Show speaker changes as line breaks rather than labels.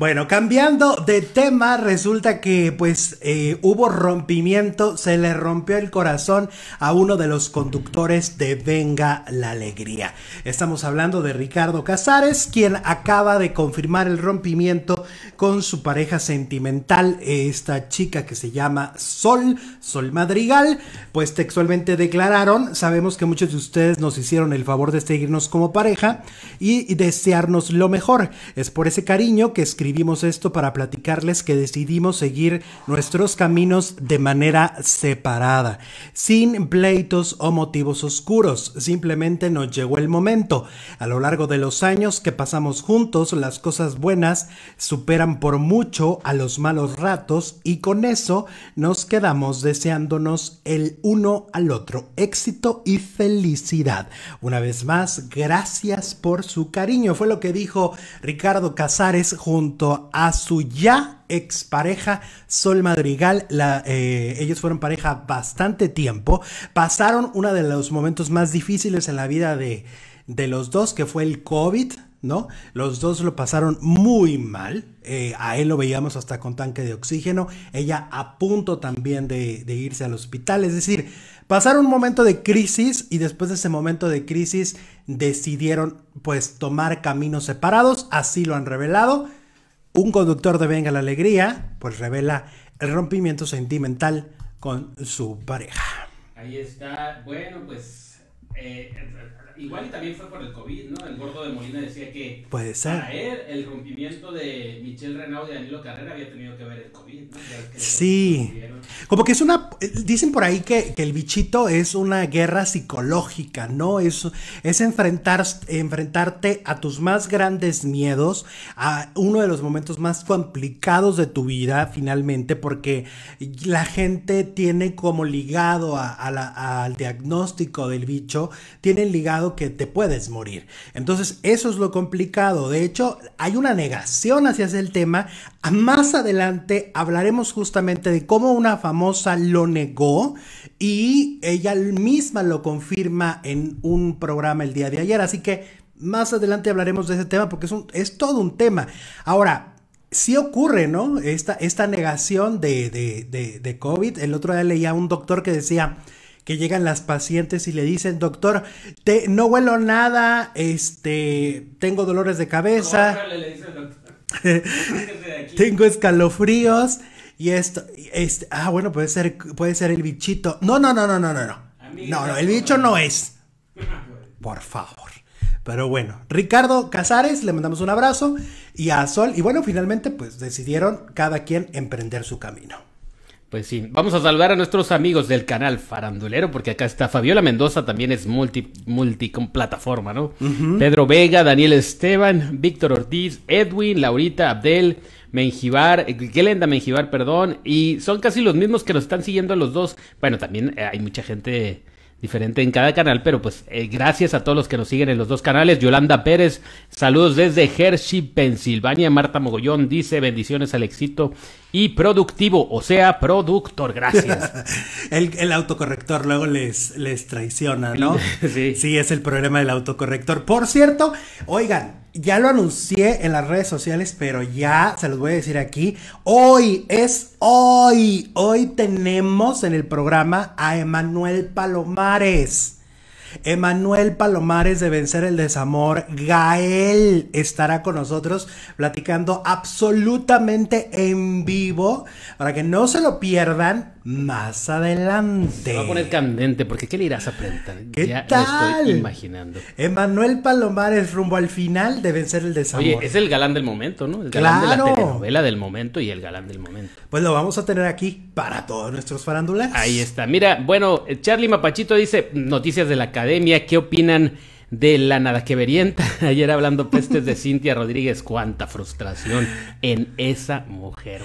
Bueno, cambiando de tema, resulta que pues eh, hubo rompimiento, se le rompió el corazón a uno de los conductores de Venga la Alegría. Estamos hablando de Ricardo Casares, quien acaba de confirmar el rompimiento con su pareja sentimental, esta chica que se llama Sol, Sol Madrigal, pues textualmente declararon, sabemos que muchos de ustedes nos hicieron el favor de seguirnos como pareja y, desearnos lo mejor. Es por ese cariño que vimos esto para platicarles que decidimos seguir nuestros caminos de manera separada, sin pleitos o motivos oscuros, simplemente nos llegó el momento. A lo largo de los años que pasamos juntos, las cosas buenas superan por mucho a los malos ratos y con eso nos quedamos deseándonos el uno al otro éxito y felicidad. Una vez más, gracias por su cariño, fue lo que dijo Ricardo Casares junto a su ya expareja Sol Madrigal. Eh, ellos fueron pareja bastante tiempo. Pasaron uno de los momentos más difíciles en la vida de, de los dos, que fue el COVID. ¿no? Los dos lo pasaron muy mal. Eh, a él lo veíamos hasta con tanque de oxígeno. Ella a punto también de, irse al hospital. Es decir, pasaron un momento de crisis y después de ese momento de crisis decidieron pues tomar caminos separados. Así lo han revelado. Un conductor de Venga la Alegría, pues revela el rompimiento sentimental con su pareja.
Ahí está. Bueno, pues eh, igual y también fue por el COVID, ¿no? El gordo de Molina decía que Puede ser. para él el rompimiento de Michelle Renaud y Danilo Carrera había tenido que ver el COVID. ¿no?
sí. Como que es una dicen por ahí que, el bichito es una guerra psicológica, ¿no? Es, es enfrentarte a tus más grandes miedos, a uno de los momentos más complicados de tu vida, finalmente, porque la gente tiene como ligado al diagnóstico del bicho, tiene ligado que te puedes morir. Entonces, eso es lo complicado. De hecho, hay una negación hacia ese tema. Más adelante hablaremos justamente de cómo una famosa lo negó y ella misma lo confirma en un programa el día de ayer. Así que más adelante hablaremos de ese tema porque es, un, es todo un tema. Ahora, si ocurre, ¿no? Esta, esta negación de, de, COVID. El otro día leía a un doctor que decía que llegan las pacientes y le dicen, doctor, te, no huelo nada, este, tengo dolores de cabeza. Tengo escalofríos y esto, este, ah, bueno, puede ser, puede ser el bichito. No, no, no, no, no, no, no. No, no, el bicho no es. Por favor. Pero bueno, Ricardo Casares, le mandamos un abrazo y a Sol. Y bueno, finalmente pues decidieron cada quien emprender su camino.
Pues sí, vamos a saludar a nuestros amigos del canal Farandulero, porque acá está Fabiola Mendoza, también es multi, multi plataforma, ¿no? Pedro Vega, Daniel Esteban, Víctor Ortiz, Edwin, Laurita, Abdel, Menjivar, Glenda Menjivar, perdón, y son casi los mismos que nos están siguiendo los dos. Bueno, también eh, hay mucha gente diferente en cada canal, pero pues eh, gracias a todos los que nos siguen en los dos canales. Yolanda Pérez, saludos desde Hershey, Pensilvania. Marta Mogollón dice bendiciones al éxito y productivo, o sea, productor, gracias. el, autocorrector luego les, les traiciona, ¿no? sí. Sí, es el problema del
autocorrector. Por cierto, oigan, ya lo anuncié en las redes sociales, pero ya se los voy a decir aquí. Hoy es hoy. Hoy tenemos en el programa a Emanuel Palomares. Emanuel Palomares de Vencer el Desamor, Gael estará con nosotros platicando absolutamente en vivo para que no se lo pierdan más adelante.
Se va a poner candente porque ¿qué le irás a preguntar? ¿Qué ya tal? estoy imaginando.
Emanuel Palomares rumbo al final de vencer el desamor. Oye, es
el galán del momento, ¿no? El galán de la telenovela del momento y el galán del momento. Pues lo vamos a tener aquí para todos nuestros farándulas. Ahí está. Mira, bueno, Charlie Mapachito dice, noticias de la academia, ¿qué opinan? de la nada que verienta. Ayer hablando pestes de Cintia Rodríguez, cuánta frustración en esa mujer.